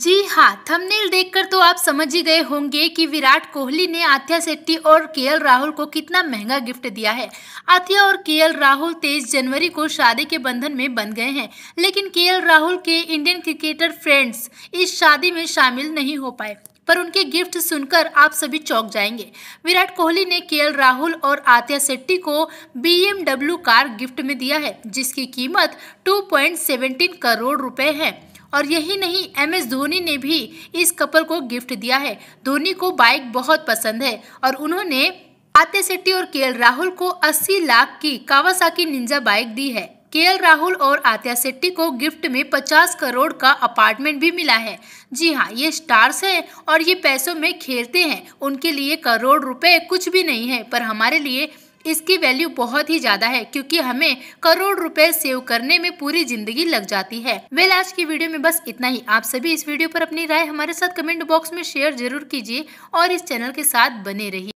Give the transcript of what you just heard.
जी हाँ थंबनेल देखकर तो आप समझ ही गए होंगे कि विराट कोहली ने आथिया सेट्टी और के राहुल को कितना महंगा गिफ्ट दिया है आथिया और के राहुल तेईस जनवरी को शादी के बंधन में बंध गए हैं लेकिन के राहुल के इंडियन क्रिकेटर फ्रेंड्स इस शादी में शामिल नहीं हो पाए पर उनके गिफ्ट सुनकर आप सभी चौक जाएंगे विराट कोहली ने के राहुल और आतिया सेट्टी को बी कार गिफ्ट में दिया है जिसकी कीमत 2.17 करोड़ रुपए है और यही नहीं एम एस धोनी ने भी इस कपल को गिफ्ट दिया है धोनी को बाइक बहुत पसंद है और उन्होंने आते सेट्टी और के राहुल को 80 लाख की कावासाकी निंजा बाइक दी है के राहुल और आत्या सेट्टी को गिफ्ट में 50 करोड़ का अपार्टमेंट भी मिला है जी हाँ ये स्टार्स हैं और ये पैसों में खेलते हैं उनके लिए करोड़ रुपए कुछ भी नहीं है पर हमारे लिए इसकी वैल्यू बहुत ही ज्यादा है क्योंकि हमें करोड़ रुपए सेव करने में पूरी जिंदगी लग जाती है वेल आज की वीडियो में बस इतना ही आप सभी इस वीडियो पर अपनी राय हमारे साथ कमेंट बॉक्स में शेयर जरूर कीजिए और इस चैनल के साथ बने रहिए